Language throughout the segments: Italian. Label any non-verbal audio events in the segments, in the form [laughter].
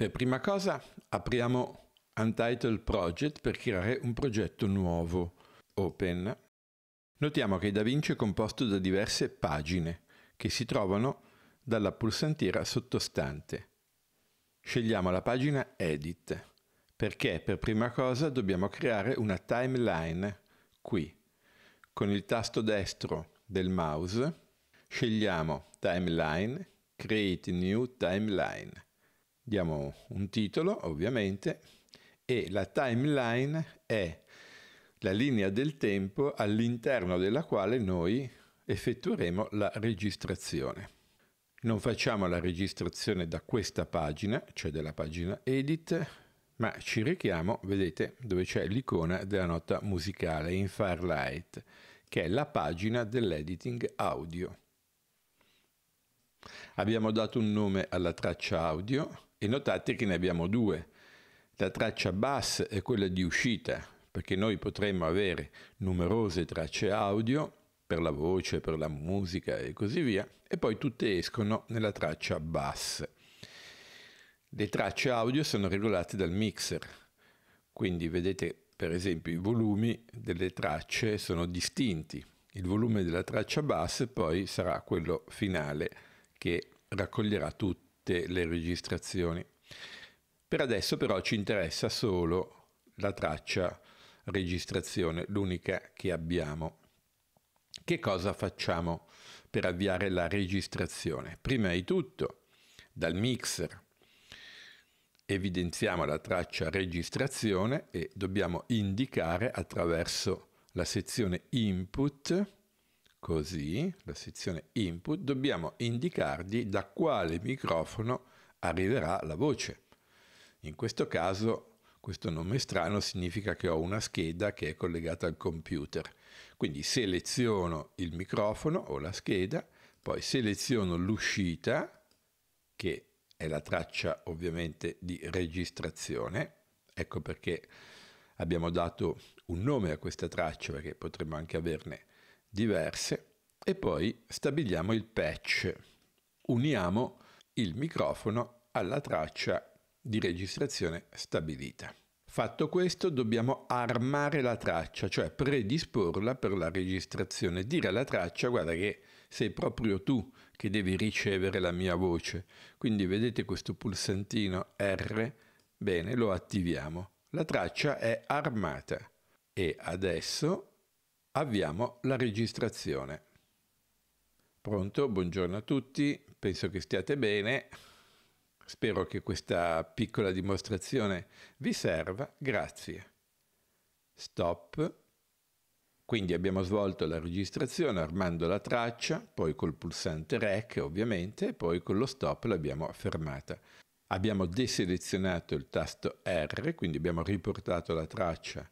Per prima cosa apriamo Untitled Project per creare un progetto nuovo, Open. Notiamo che DaVinci è composto da diverse pagine che si trovano dalla pulsantiera sottostante. Scegliamo la pagina Edit perché per prima cosa dobbiamo creare una timeline qui. Con il tasto destro del mouse scegliamo Timeline, Create New Timeline diamo un titolo ovviamente e la timeline è la linea del tempo all'interno della quale noi effettueremo la registrazione. Non facciamo la registrazione da questa pagina, cioè della pagina edit, ma ci richiamo, vedete, dove c'è l'icona della nota musicale in Firelight, che è la pagina dell'editing audio. Abbiamo dato un nome alla traccia audio, e notate che ne abbiamo due. La traccia bass è quella di uscita, perché noi potremmo avere numerose tracce audio per la voce, per la musica e così via, e poi tutte escono nella traccia bass. Le tracce audio sono regolate dal mixer, quindi vedete per esempio i volumi delle tracce sono distinti. Il volume della traccia bass poi sarà quello finale che raccoglierà tutto tutte le registrazioni. Per adesso però ci interessa solo la traccia registrazione, l'unica che abbiamo. Che cosa facciamo per avviare la registrazione? Prima di tutto, dal mixer evidenziamo la traccia registrazione e dobbiamo indicare attraverso la sezione input Così, la sezione input, dobbiamo indicargli da quale microfono arriverà la voce. In questo caso questo nome strano significa che ho una scheda che è collegata al computer. Quindi seleziono il microfono o la scheda, poi seleziono l'uscita, che è la traccia ovviamente di registrazione. Ecco perché abbiamo dato un nome a questa traccia, perché potremmo anche averne diverse e poi stabiliamo il patch. Uniamo il microfono alla traccia di registrazione stabilita. Fatto questo dobbiamo armare la traccia, cioè predisporla per la registrazione, dire alla traccia guarda che sei proprio tu che devi ricevere la mia voce. Quindi vedete questo pulsantino R, bene, lo attiviamo. La traccia è armata e adesso Avviamo la registrazione. Pronto, buongiorno a tutti, penso che stiate bene, spero che questa piccola dimostrazione vi serva, grazie. Stop. Quindi abbiamo svolto la registrazione armando la traccia, poi col pulsante REC ovviamente, poi con lo stop l'abbiamo fermata. Abbiamo deselezionato il tasto R, quindi abbiamo riportato la traccia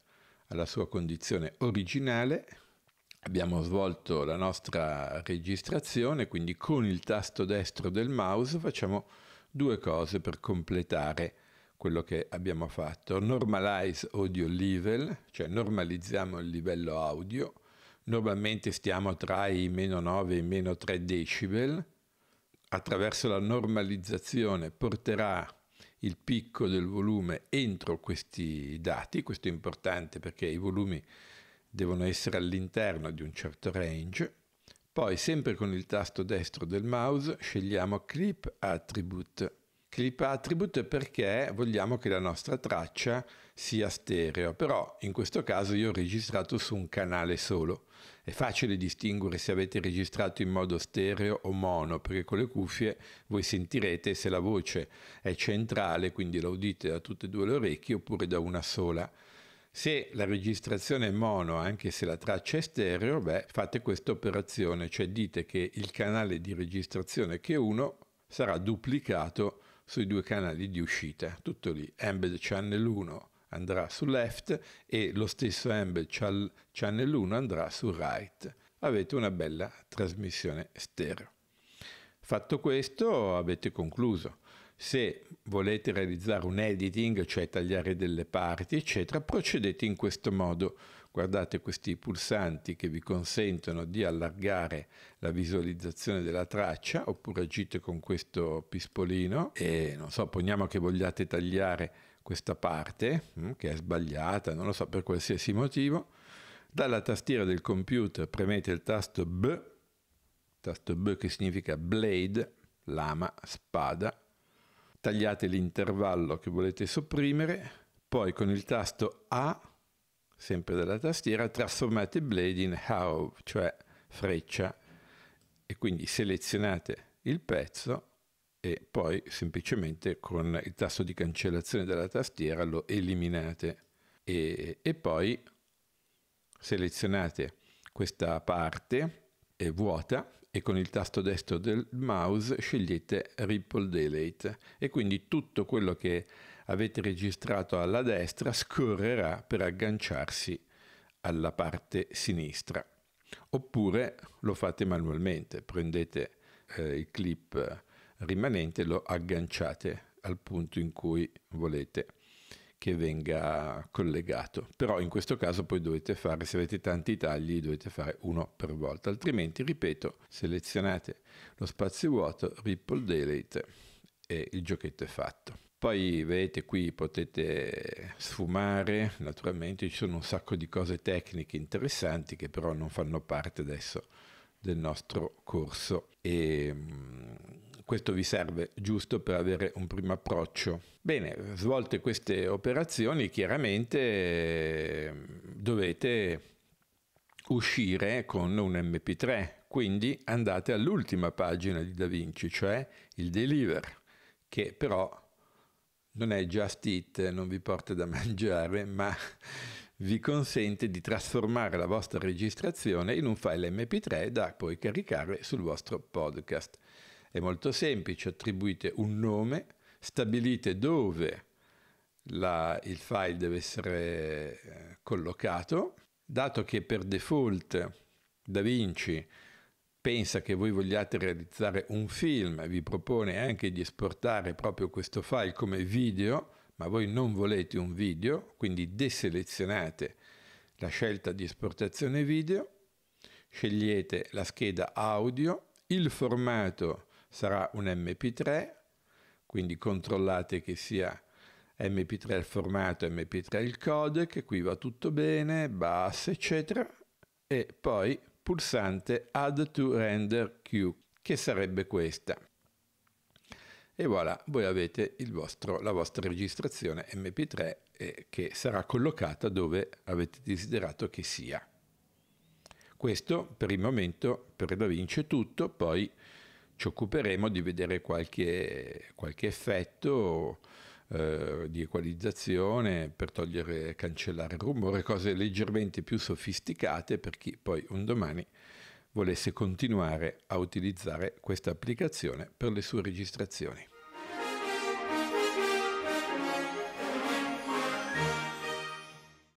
alla sua condizione originale. Abbiamo svolto la nostra registrazione, quindi con il tasto destro del mouse facciamo due cose per completare quello che abbiamo fatto. Normalize audio level, cioè normalizziamo il livello audio. Normalmente stiamo tra i meno 9 e i meno 3 decibel. Attraverso la normalizzazione porterà il picco del volume entro questi dati, questo è importante perché i volumi devono essere all'interno di un certo range, poi sempre con il tasto destro del mouse scegliamo Clip Attribute Clip attribute perché vogliamo che la nostra traccia sia stereo, però in questo caso io ho registrato su un canale solo. È facile distinguere se avete registrato in modo stereo o mono, perché con le cuffie voi sentirete se la voce è centrale, quindi la udite da tutte e due le orecchie oppure da una sola. Se la registrazione è mono, anche se la traccia è stereo, beh, fate questa operazione, cioè dite che il canale di registrazione che è uno sarà duplicato sui due canali di uscita, tutto lì, Embed Channel 1 andrà su left e lo stesso Embed Channel 1 andrà su right. Avete una bella trasmissione stereo. Fatto questo avete concluso. Se volete realizzare un editing, cioè tagliare delle parti, eccetera, procedete in questo modo. Guardate questi pulsanti che vi consentono di allargare la visualizzazione della traccia oppure agite con questo pispolino e non so, poniamo che vogliate tagliare questa parte mm, che è sbagliata, non lo so per qualsiasi motivo. Dalla tastiera del computer premete il tasto B, tasto B che significa blade, lama, spada, tagliate l'intervallo che volete sopprimere, poi con il tasto A sempre della tastiera, trasformate blade in how, cioè freccia, e quindi selezionate il pezzo e poi semplicemente con il tasto di cancellazione della tastiera lo eliminate e, e poi selezionate questa parte è vuota e con il tasto destro del mouse scegliete Ripple Delete e quindi tutto quello che avete registrato alla destra scorrerà per agganciarsi alla parte sinistra. Oppure lo fate manualmente, prendete eh, il clip rimanente e lo agganciate al punto in cui volete che venga collegato. Però in questo caso poi dovete fare, se avete tanti tagli, dovete fare uno per volta, altrimenti, ripeto, selezionate lo spazio vuoto, ripple delete e il giochetto è fatto. Poi vedete qui potete sfumare, naturalmente ci sono un sacco di cose tecniche interessanti che però non fanno parte adesso del nostro corso e mm, questo vi serve giusto per avere un primo approccio. Bene, svolte queste operazioni chiaramente mm, dovete uscire con un MP3, quindi andate all'ultima pagina di DaVinci, cioè il deliver che però non è just it, non vi porta da [laughs] mangiare, ma vi consente di trasformare la vostra registrazione in un file mp3 da poi caricare sul vostro podcast. È molto semplice, attribuite un nome, stabilite dove la, il file deve essere eh, collocato, dato che per default DaVinci pensa che voi vogliate realizzare un film, vi propone anche di esportare proprio questo file come video, ma voi non volete un video, quindi deselezionate la scelta di esportazione video, scegliete la scheda audio, il formato sarà un MP3, quindi controllate che sia MP3 il formato, MP3 il codec, qui va tutto bene, bus, eccetera, e poi pulsante Add to Render Queue, che sarebbe questa. E voilà, voi avete vostro, la vostra registrazione MP3 eh, che sarà collocata dove avete desiderato che sia. Questo per il momento per DaVinci è tutto, poi ci occuperemo di vedere qualche, qualche effetto eh, di equalizzazione per togliere e cancellare il rumore, cose leggermente più sofisticate per chi poi un domani volesse continuare a utilizzare questa applicazione per le sue registrazioni.